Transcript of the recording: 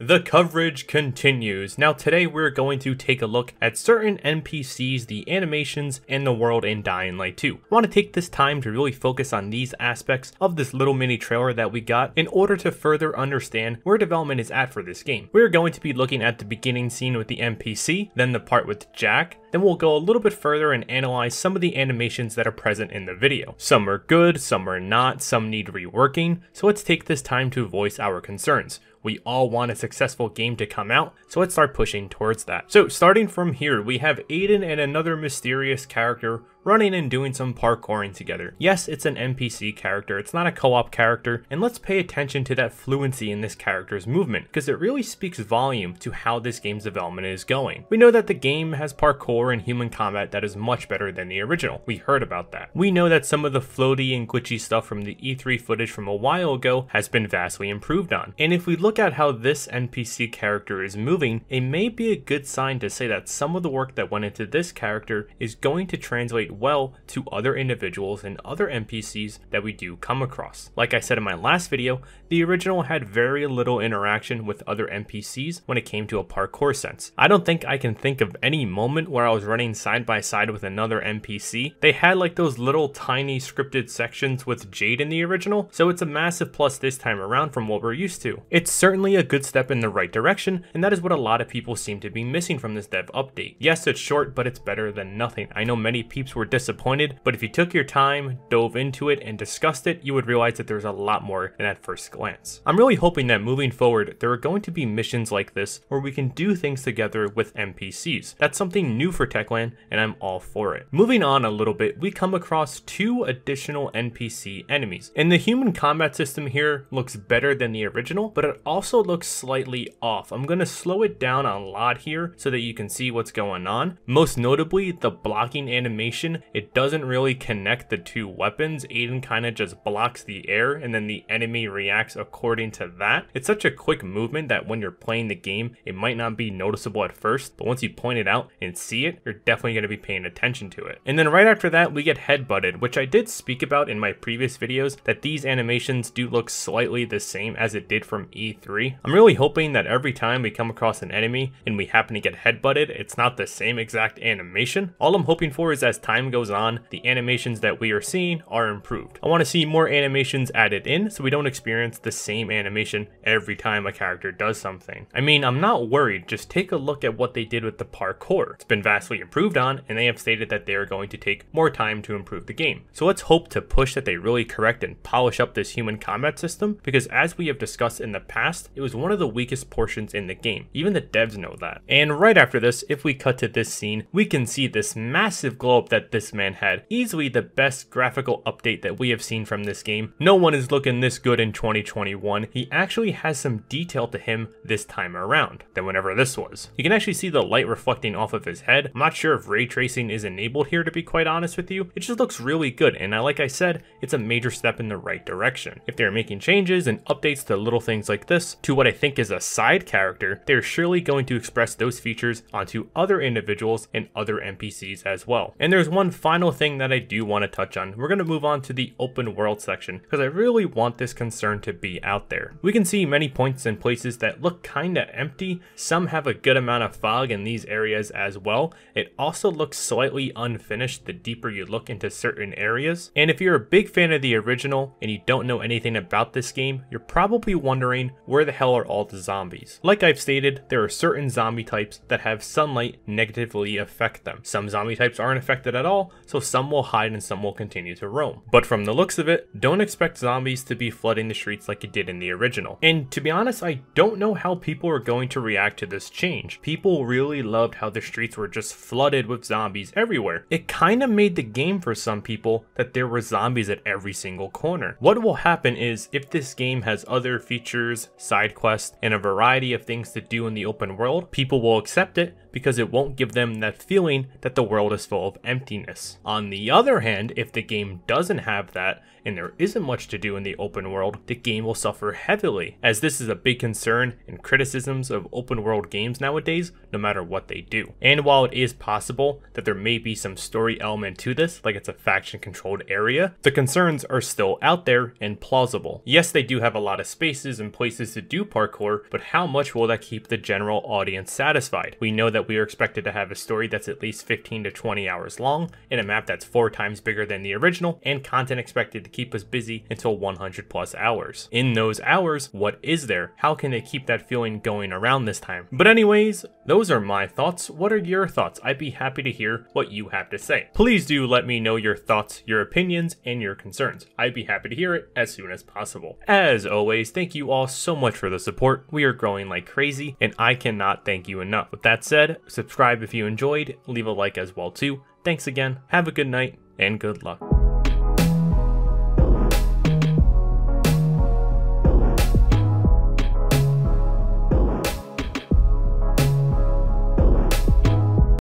The coverage continues. Now today we're going to take a look at certain NPCs, the animations, and the world in Dying Light 2. I want to take this time to really focus on these aspects of this little mini trailer that we got in order to further understand where development is at for this game. We're going to be looking at the beginning scene with the NPC, then the part with Jack, then we'll go a little bit further and analyze some of the animations that are present in the video. Some are good, some are not, some need reworking, so let's take this time to voice our concerns. We all want a successful game to come out, so let's start pushing towards that. So starting from here, we have Aiden and another mysterious character running and doing some parkouring together. Yes, it's an NPC character, it's not a co-op character, and let's pay attention to that fluency in this character's movement, because it really speaks volume to how this game's development is going. We know that the game has parkour and human combat that is much better than the original, we heard about that. We know that some of the floaty and glitchy stuff from the E3 footage from a while ago has been vastly improved on, and if we look at how this NPC character is moving, it may be a good sign to say that some of the work that went into this character is going to translate well to other individuals and other NPCs that we do come across. Like I said in my last video, the original had very little interaction with other NPCs when it came to a parkour sense. I don't think I can think of any moment where I was running side by side with another NPC. They had like those little tiny scripted sections with Jade in the original, so it's a massive plus this time around from what we're used to. It's certainly a good step in the right direction, and that is what a lot of people seem to be missing from this dev update. Yes, it's short, but it's better than nothing. I know many peeps were were disappointed, but if you took your time, dove into it, and discussed it, you would realize that there's a lot more than at first glance. I'm really hoping that moving forward, there are going to be missions like this where we can do things together with NPCs. That's something new for Techland, and I'm all for it. Moving on a little bit, we come across two additional NPC enemies, and the human combat system here looks better than the original, but it also looks slightly off. I'm going to slow it down a lot here so that you can see what's going on. Most notably, the blocking animation it doesn't really connect the two weapons. Aiden kind of just blocks the air and then the enemy reacts according to that. It's such a quick movement that when you're playing the game, it might not be noticeable at first, but once you point it out and see it, you're definitely going to be paying attention to it. And then right after that, we get headbutted, which I did speak about in my previous videos that these animations do look slightly the same as it did from E3. I'm really hoping that every time we come across an enemy and we happen to get headbutted, it's not the same exact animation. All I'm hoping for is as time time goes on, the animations that we are seeing are improved. I want to see more animations added in so we don't experience the same animation every time a character does something. I mean, I'm not worried, just take a look at what they did with the parkour. It's been vastly improved on, and they have stated that they are going to take more time to improve the game. So let's hope to push that they really correct and polish up this human combat system, because as we have discussed in the past, it was one of the weakest portions in the game. Even the devs know that. And right after this, if we cut to this scene, we can see this massive globe that this man had. Easily the best graphical update that we have seen from this game. No one is looking this good in 2021. He actually has some detail to him this time around than whenever this was. You can actually see the light reflecting off of his head. I'm not sure if ray tracing is enabled here to be quite honest with you. It just looks really good and I, like I said, it's a major step in the right direction. If they're making changes and updates to little things like this to what I think is a side character, they're surely going to express those features onto other individuals and other NPCs as well. And there's one final thing that I do want to touch on. We're going to move on to the open world section because I really want this concern to be out there. We can see many points and places that look kinda empty. Some have a good amount of fog in these areas as well. It also looks slightly unfinished the deeper you look into certain areas. And if you're a big fan of the original and you don't know anything about this game, you're probably wondering where the hell are all the zombies? Like I've stated, there are certain zombie types that have sunlight negatively affect them. Some zombie types aren't affected at at all, so some will hide and some will continue to roam. But from the looks of it, don't expect zombies to be flooding the streets like it did in the original. And to be honest, I don't know how people are going to react to this change. People really loved how the streets were just flooded with zombies everywhere. It kinda made the game for some people that there were zombies at every single corner. What will happen is if this game has other features, side quests, and a variety of things to do in the open world, people will accept it, because it won't give them that feeling that the world is full of emptiness. On the other hand, if the game doesn't have that, and there isn't much to do in the open world, the game will suffer heavily, as this is a big concern in criticisms of open world games nowadays, no matter what they do. And while it is possible that there may be some story element to this, like it's a faction controlled area, the concerns are still out there and plausible. Yes, they do have a lot of spaces and places to do parkour, but how much will that keep the general audience satisfied? We know that we are expected to have a story that's at least 15 to 20 hours long, in a map that's four times bigger than the original, and content expected to keep us busy until 100 plus hours. In those hours, what is there? How can they keep that feeling going around this time? But anyways, those are my thoughts. What are your thoughts? I'd be happy to hear what you have to say. Please do let me know your thoughts, your opinions, and your concerns. I'd be happy to hear it as soon as possible. As always, thank you all so much for the support. We are growing like crazy, and I cannot thank you enough. With that said, subscribe if you enjoyed, leave a like as well too. Thanks again, have a good night, and good luck.